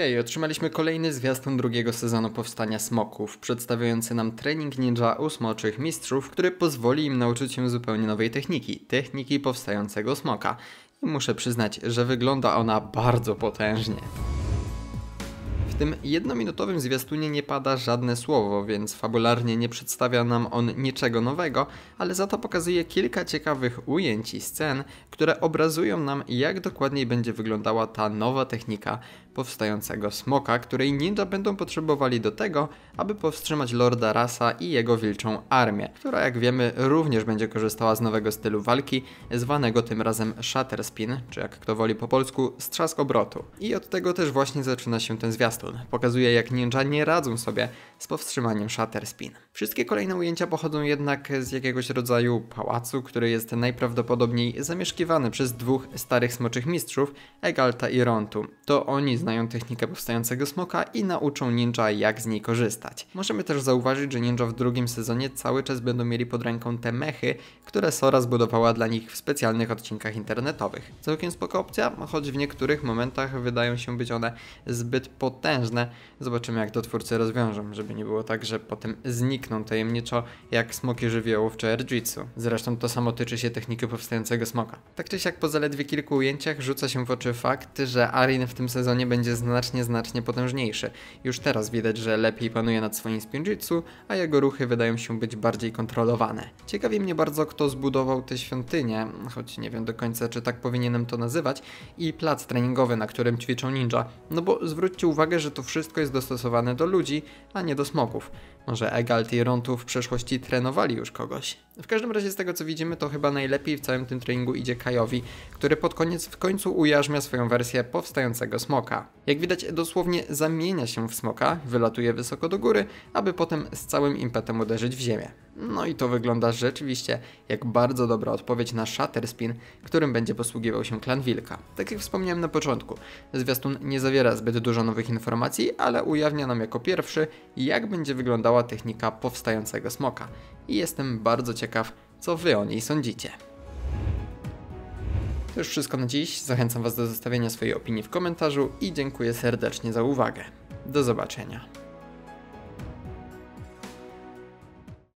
Hej, otrzymaliśmy kolejny zwiastun drugiego sezonu Powstania Smoków, przedstawiający nam trening ninja ósmoczych mistrzów, który pozwoli im nauczyć się zupełnie nowej techniki, techniki powstającego smoka. I muszę przyznać, że wygląda ona bardzo potężnie tym jednominutowym zwiastunie nie pada żadne słowo, więc fabularnie nie przedstawia nam on niczego nowego, ale za to pokazuje kilka ciekawych ujęć i scen, które obrazują nam jak dokładniej będzie wyglądała ta nowa technika powstającego smoka, której ninja będą potrzebowali do tego, aby powstrzymać Lorda Rasa i jego wilczą armię, która jak wiemy również będzie korzystała z nowego stylu walki, zwanego tym razem Shatterspin, czy jak kto woli po polsku, strzask obrotu. I od tego też właśnie zaczyna się ten zwiastun pokazuje, jak ninja nie radzą sobie z powstrzymaniem Shutter Spin. Wszystkie kolejne ujęcia pochodzą jednak z jakiegoś rodzaju pałacu, który jest najprawdopodobniej zamieszkiwany przez dwóch starych smoczych mistrzów, Egalta i Rontu. To oni znają technikę powstającego smoka i nauczą ninja jak z niej korzystać. Możemy też zauważyć, że ninja w drugim sezonie cały czas będą mieli pod ręką te mechy, które Sora zbudowała dla nich w specjalnych odcinkach internetowych. Całkiem spoko opcja, choć w niektórych momentach wydają się być one zbyt potężne potężne. Zobaczymy jak to twórcy rozwiążą, żeby nie było tak, że potem znikną tajemniczo jak smoki żywiołów w erjitsu. Zresztą to samo tyczy się techniki powstającego smoka. Tak czy siak po zaledwie kilku ujęciach rzuca się w oczy fakt, że Arin w tym sezonie będzie znacznie, znacznie potężniejszy. Już teraz widać, że lepiej panuje nad swoim spinjitsu, a jego ruchy wydają się być bardziej kontrolowane. Ciekawi mnie bardzo kto zbudował tę świątynię, choć nie wiem do końca czy tak powinienem to nazywać, i plac treningowy, na którym ćwiczą ninja. No bo zwróćcie uwagę, że to wszystko jest dostosowane do ludzi, a nie do smoków. Może Egalt i Rontu w przeszłości trenowali już kogoś. W każdym razie z tego co widzimy, to chyba najlepiej w całym tym treningu idzie Kajowi, który pod koniec w końcu ujarzmia swoją wersję powstającego smoka. Jak widać dosłownie zamienia się w smoka, wylatuje wysoko do góry, aby potem z całym impetem uderzyć w ziemię. No i to wygląda rzeczywiście jak bardzo dobra odpowiedź na Shatterspin, którym będzie posługiwał się klan Wilka. Tak jak wspomniałem na początku, zwiastun nie zawiera zbyt dużo nowych informacji, ale ujawnia nam jako pierwszy, jak będzie wyglądała technika powstającego smoka. I jestem bardzo ciekaw, co wy o niej sądzicie. To już wszystko na dziś. Zachęcam Was do zostawienia swojej opinii w komentarzu i dziękuję serdecznie za uwagę. Do zobaczenia.